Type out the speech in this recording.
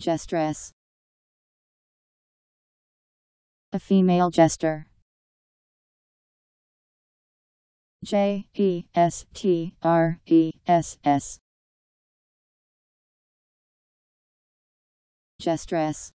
Gestress. A female jester. J E S T R E S S. Gestress.